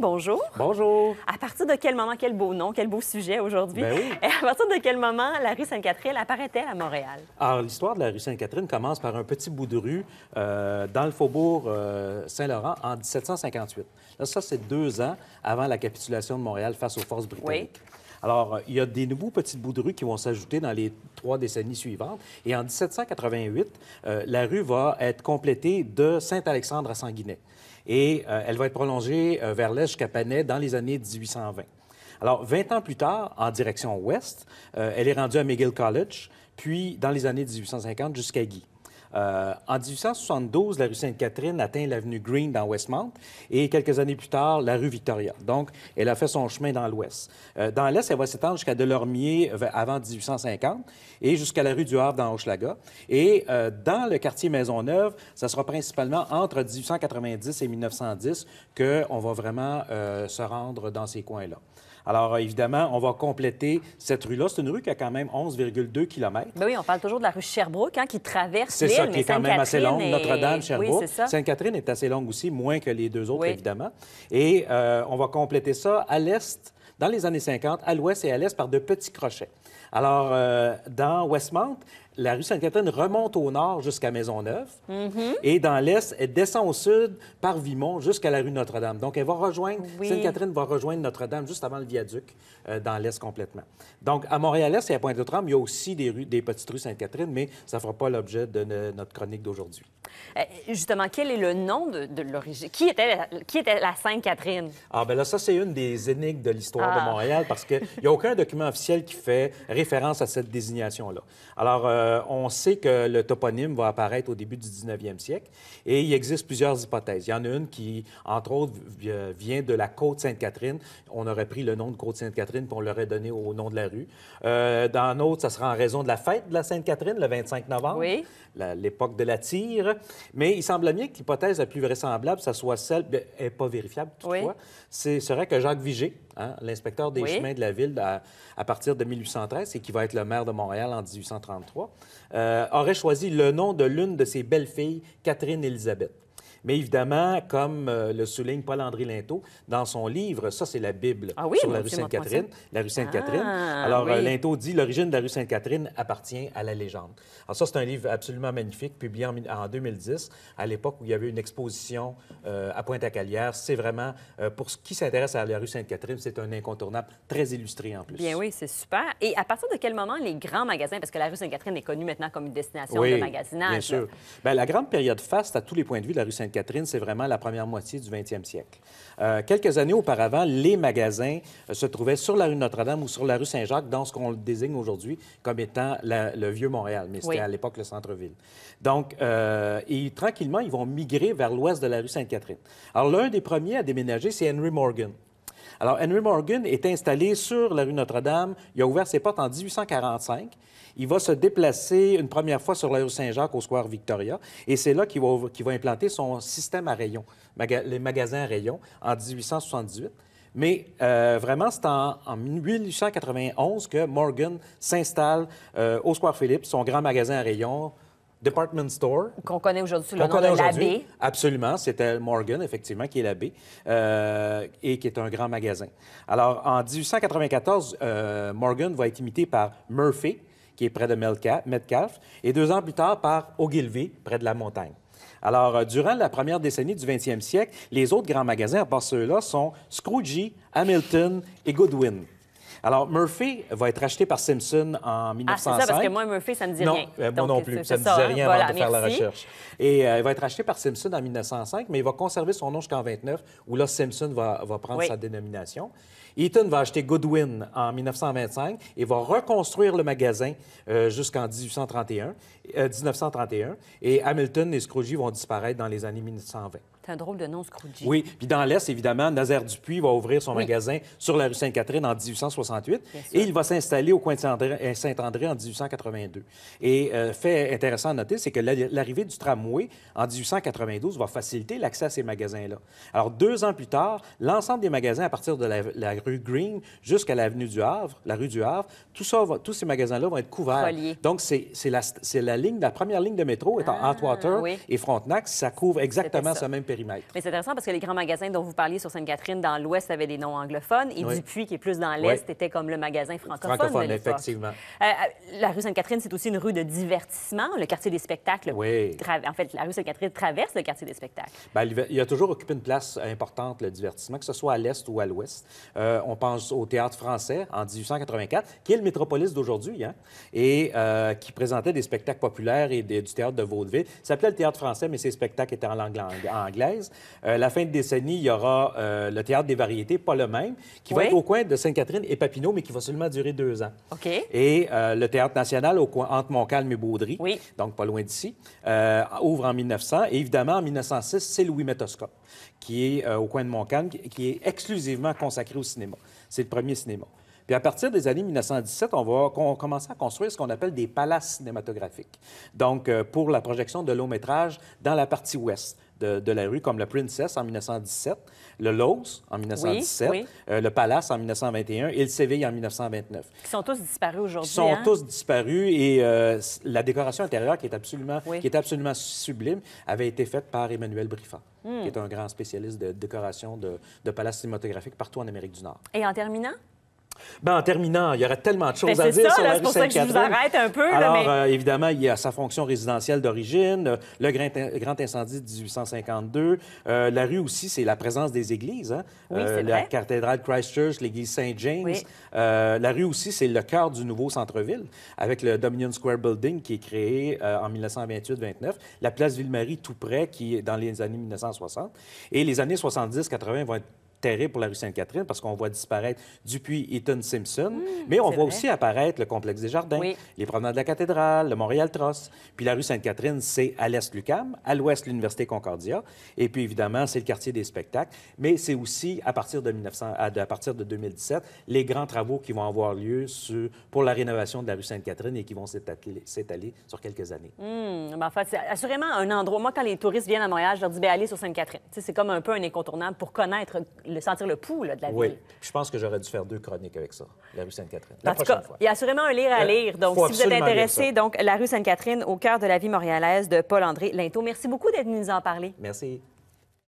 bonjour. Bonjour. À partir de quel moment, quel beau nom, quel beau sujet aujourd'hui. Ben oui. À partir de quel moment la rue Sainte-Catherine apparaît-elle à Montréal? Alors, l'histoire de la rue Sainte-Catherine commence par un petit bout de rue euh, dans le faubourg euh, Saint-Laurent en 1758. ça, c'est deux ans avant la capitulation de Montréal face aux forces britanniques. Oui. Alors, il y a des nouveaux petits bouts de rue qui vont s'ajouter dans les trois décennies suivantes. Et en 1788, euh, la rue va être complétée de Saint-Alexandre à Sanguinet. Et euh, elle va être prolongée euh, vers l'est jusqu'à Panay dans les années 1820. Alors, 20 ans plus tard, en direction ouest, elle est rendue à McGill College, puis dans les années 1850 jusqu'à Guy. Euh, en 1872, la rue Sainte-Catherine atteint l'avenue Green dans Westmount et quelques années plus tard, la rue Victoria. Donc, elle a fait son chemin dans l'ouest. Euh, dans l'est, elle va s'étendre jusqu'à Delormier avant 1850 et jusqu'à la rue du Havre dans Hochelaga. Et euh, dans le quartier Maisonneuve, ce sera principalement entre 1890 et 1910 qu'on va vraiment se rendre dans ces coins-là. Alors, évidemment, on va compléter cette rue-là. C'est une rue qui a quand même 11,2 km. Ben oui, on parle toujours de la rue Sherbrooke, hein, qui traverse C'est ça, qui est quand même assez longue. Notre-Dame, Sherbrooke. Oui, Sainte-Catherine est assez longue aussi, moins que les deux autres, évidemment. Et euh, on va compléter ça à l'est, dans les années 50, à l'ouest et à l'est par de petits crochets. Alors, euh, dans Westmount, la rue Sainte-Catherine remonte au nord jusqu'à Maisonneuve mhm. et dans l'est, elle descend au sud par Vimont jusqu'à la rue Notre-Dame. Donc, elle va rejoindre, Sainte-Catherine va rejoindre Notre-Dame juste avant le viaduc euh, dans l'est complètement. Donc, à Montréal-Est et à Pointe-aux-Trembles, il y a aussi des, rues, des petites rues Sainte-Catherine, mais ça ne fera pas l'objet de notre chronique d'aujourd'hui. Euh, justement, quel est le nom de, l'origine? Qui était la, Sainte-Catherine? Ah, ben là, ça, c'est une des énigmes de l'histoire de ah. Montréal parce qu'il n'y a aucun document officiel qui fait référence à cette désignation-là. Alors, euh, euh, on sait que le toponyme va apparaître au début du 19e siècle et il existe plusieurs hypothèses. Il y en a une qui, entre autres, euh, vient de la côte Sainte-Catherine. On aurait pris le nom de côte Sainte-Catherine pour l'aurait donné au nom de la rue. Dans euh, dans l'autre, ça sera en raison de la fête de la Sainte-Catherine, le 25 novembre, l'époque de la tire. Mais il semble bien que l'hypothèse la plus vraisemblable, ça soit celle, n'est ben, pas vérifiable toutefois, c'est serait que Jacques vigé hein, l'inspecteur des chemins de la ville à partir de 1813 et qui va être le maire de Montréal en 1833, euh, aurait choisi le nom de l'une de ses belles-filles, Catherine Élisabeth. Mais évidemment, comme euh, le souligne Paul-André Linteau, dans son livre, ça, c'est la Bible ah sur la rue Sainte-Catherine. La ah, rue Sainte-Catherine. Alors, euh, oui. dit L'origine de la rue Sainte-Catherine appartient à la légende. Alors, ça, c'est un livre absolument magnifique, publié en, en 2010, à l'époque où il y avait une exposition euh, à Pointe-à-Calière. C'est vraiment, pour ceux qui s'intéresse à la rue Sainte-Catherine, c'est un incontournable, très illustré en plus. Bien oui, c'est super. Et à partir de quel moment les grands magasins, parce que la rue Sainte-Catherine est connue maintenant comme une destination de magasinage? Bien sûr. Bien, la grande période faste, à tous les points de vue de la rue sainte catherine c'est vraiment la première moitié du 20e siècle. Euh, quelques années auparavant, les magasins euh, se trouvaient sur la rue Notre-Dame ou sur la rue Saint-Jacques, dans ce qu'on désigne aujourd'hui comme étant le vieux Montréal, mais c'était à l'époque le centre-ville. Donc, euh, et tranquillement, ils vont migrer vers l'ouest de la rue Sainte-Catherine. Alors, l'un des premiers à déménager, c'est Henry Morgan. Alors, Henry Morgan est installé sur la rue Notre-Dame. Il a ouvert ses portes en 1845. Il va se déplacer une première fois sur la rue Saint-Jacques au Square Victoria. Et c'est là qu'il va, implanter son système à rayons, les magasins à rayons, en 1878. Mais euh, vraiment, c'est en, 1891 que Morgan s'installe euh, au Square Philippe, son grand magasin à rayons, department store. Qu'on connaît aujourd'hui le nom de l'abbé. Absolument. C'était Morgan, effectivement, qui est l'abbé euh, et qui est un grand magasin. Alors, en 1894, euh, Morgan va être imité par Murphy, qui est près de Metcalf, et deux ans plus tard par Ogilvy, près de la montagne. Alors, euh, durant la première décennie du 20e siècle, les autres grands magasins, à part ceux-là, sont Scrooge, Hamilton et Goodwin. Alors, Murphy va être acheté par Simpson en 1905. Ah, c'est ça, parce que moi, Murphy, ça ne me dit rien. Non, euh, moi non plus, ça ne me disait hein? rien avant de faire la recherche. Et euh, il va être acheté par Simpson en 1905, mais il va conserver son nom jusqu'en 29, où là, Simpson va, prendre sa dénomination. Eaton va acheter Goodwin en 1925 et va reconstruire le magasin euh, jusqu'en 1831, 1931. Euh, et Hamilton et Scrooge vont disparaître dans les années 1920. C'est un drôle de nom, Scrooge. Oui. Puis dans l'Est, évidemment, Nazaire Dupuis va ouvrir son magasin sur la rue Sainte-Catherine en 1868 et il va s'installer au coin de euh, Saint-André en 1882. Et fait intéressant à noter, c'est que l'arrivée du tramway en 1892 va faciliter l'accès à ces magasins-là. Alors, deux ans plus tard, l'ensemble des magasins à partir de la, la rue Green jusqu'à l'avenue du Havre, la rue du Havre, tout ça tous ces magasins-là vont être couverts. Donc, c'est la, la, ligne, la première ligne de métro, étant ah, Atwater et Frontenac, ça couvre exactement ce même périmètre. Mais c'est intéressant parce que les grands magasins dont vous parliez sur Sainte-Catherine, dans l'Ouest, avaient des noms anglophones et oui. Dupuis, qui est plus dans l'Est, était comme le magasin francophone. Francophone, de effectivement. Euh, euh, la rue Sainte-Catherine, c'est aussi une rue de divertissement, le quartier des spectacles. Oui. En fait, la rue Sainte-Catherine traverse le quartier des spectacles. Ben, il a toujours occupé une place importante, le divertissement, que ce soit à l'Est ou à l'Ouest. Euh, euh, on pense au théâtre français en 1884, qui est le métropolis d'aujourd'hui, hein, et euh, qui présentait des spectacles populaires et du théâtre de vaudeville. Ça s'appelait le théâtre français, mais ses spectacles étaient en langue anglaise. Euh, la fin de décennie, il y aura le théâtre des variétés, pas le même, qui va être au coin de Sainte-Catherine et Papineau, mais qui va seulement durer deux ans. OK. Et le théâtre national au coin entre Montcalm et Baudry, donc pas loin d'ici, ouvre en 1900. Et évidemment, en 1906, c'est Louis Métoscope, qui est au coin de Montcalm, qui est exclusivement consacré au cinéma c'est le premier cinéma. Puis à partir des années 1917, on va qu'on commencer à construire ce qu'on appelle des palaces cinématographiques. Donc, euh, pour la projection de longs métrages dans la partie ouest de, la rue, comme la Princess en 1917, le Lowe's en 1917, euh, le Palace en 1921 et le Séville en 1929. Qui sont tous disparus aujourd'hui. Qui sont hein? tous disparus et euh, la décoration intérieure, qui est, absolument, qui est absolument sublime, avait été faite par Emmanuel Briffat, hmm. qui est un grand spécialiste de décoration de, de palaces cinématographiques partout en Amérique du Nord. Et en terminant? Ben, en terminant, il y aurait tellement de choses ben, à dire sur la que je vous arrête un peu. Alors, euh, évidemment, il y a sa fonction résidentielle d'origine, le grand, grand, incendie de 1852. Euh, la rue aussi, c'est la présence des églises. Hein. Oui, euh, La cathédrale Christchurch, l'église Saint-James. la rue aussi, c'est le cœur du nouveau centre-ville, avec le Dominion Square Building qui est créé en 1928-29, la place Ville-Marie tout près, qui est dans les années 1960. Et les années 70-80 vont être terrible pour la rue Sainte-Catherine parce qu'on voit disparaître Dupuis, Eaton, Simpson, mmh, mais on voit aussi apparaître le complexe des jardins, les promenades de la cathédrale, le Montréal trust Puis la rue Sainte-Catherine, c'est à l'est l'UCAM, à l'ouest l'Université Concordia, et puis évidemment, c'est le quartier des spectacles, mais c'est aussi à partir de 1900, à partir de 2017, les grands travaux qui vont avoir lieu pour la rénovation de la rue Sainte-Catherine et qui vont s'étaler sur quelques années. Mmh, en fait, c'est assurément un endroit. Moi, quand les touristes viennent à Montréal, je leur dis, bien, allez sur Sainte-Catherine. C'est comme un peu un incontournable pour connaître sentir le pouls de la ville. Oui, je pense que j'aurais dû faire deux chroniques avec ça, la rue Sainte-Catherine. En tout cas, il y a assurément un livre à euh, lire. Donc, si vous êtes intéressé, donc, la rue Sainte-Catherine au cœur de la vie montréalaise de Paul-André Linto. Merci beaucoup d'être venu nous en parler. Merci.